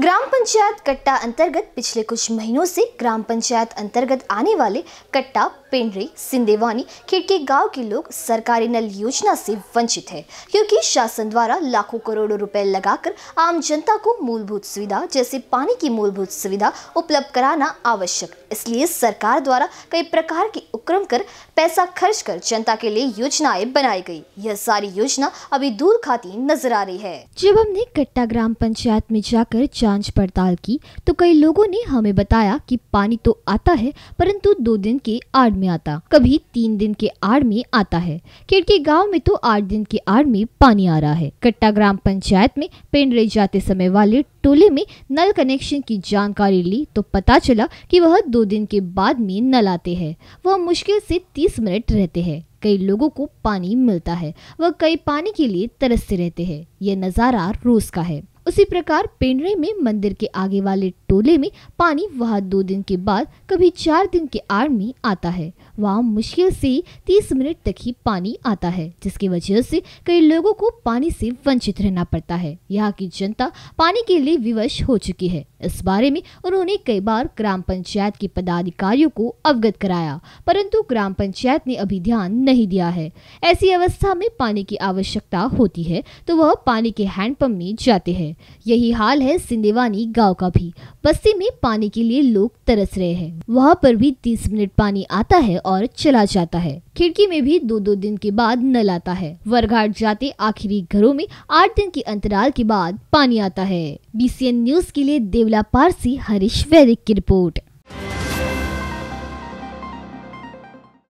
ग्राम पंचायत कट्टा अंतर्गत पिछले कुछ महीनों से ग्राम पंचायत अंतर्गत आने वाले कट्टा पेंड्री सिंदेवानी खिड़की गांव के लोग सरकारी नल योजना से वंचित है क्योंकि शासन द्वारा लाखों करोड़ों रुपए लगाकर आम जनता को मूलभूत सुविधा जैसे पानी की मूलभूत सुविधा उपलब्ध कराना आवश्यक इसलिए सरकार द्वारा कई प्रकार के उपक्रम कर पैसा खर्च कर जनता के लिए योजनाएं बनाई गयी यह सारी योजना अभी दूर खाती नजर आ रही है जब हमने कट्टा ग्राम पंचायत में जाकर जांच पड़ताल की तो कई लोगों ने हमें बताया कि पानी तो आता है परंतु दो दिन के आड़ में आता कभी तीन दिन के आड़ में आता है खिड़की गांव में तो आठ दिन के आड़ में पानी आ रहा है कट्टा ग्राम पंचायत में पेंडरे जाते समय वाले टोले में नल कनेक्शन की जानकारी ली तो पता चला कि वह दो दिन के बाद में नल आते हैं वह मुश्किल से तीस मिनट रहते हैं कई लोगों को पानी मिलता है वह कई पानी के लिए तरसते रहते हैं यह नज़ारा रोज का है उसी प्रकार पेंडरे में मंदिर के आगे वाले टोले में पानी वहाँ दो दिन के बाद कभी चार दिन के आड़ में आता है वहाँ मुश्किल से तीस मिनट तक ही पानी आता है जिसकी वजह से कई लोगों को पानी से वंचित रहना पड़ता है यहाँ की जनता पानी के लिए विवश हो चुकी है इस बारे में उन्होंने कई बार ग्राम पंचायत के पदाधिकारियों को अवगत कराया परंतु ग्राम पंचायत ने अभी ध्यान नहीं दिया है ऐसी अवस्था में पानी की आवश्यकता होती है तो वह पानी के हैंडपम्प में जाते हैं यही हाल है सिंदेवानी गांव का भी बस्ती में पानी के लिए लोग तरस रहे हैं वहाँ पर भी तीस मिनट पानी आता है और चला जाता है खिड़की में भी दो दो दिन के बाद नल आता है वरघाट जाते आखिरी घरों में आठ दिन के अंतराल के बाद पानी आता है बी न्यूज के लिए देवला पारसी हरीश वैदिक की रिपोर्ट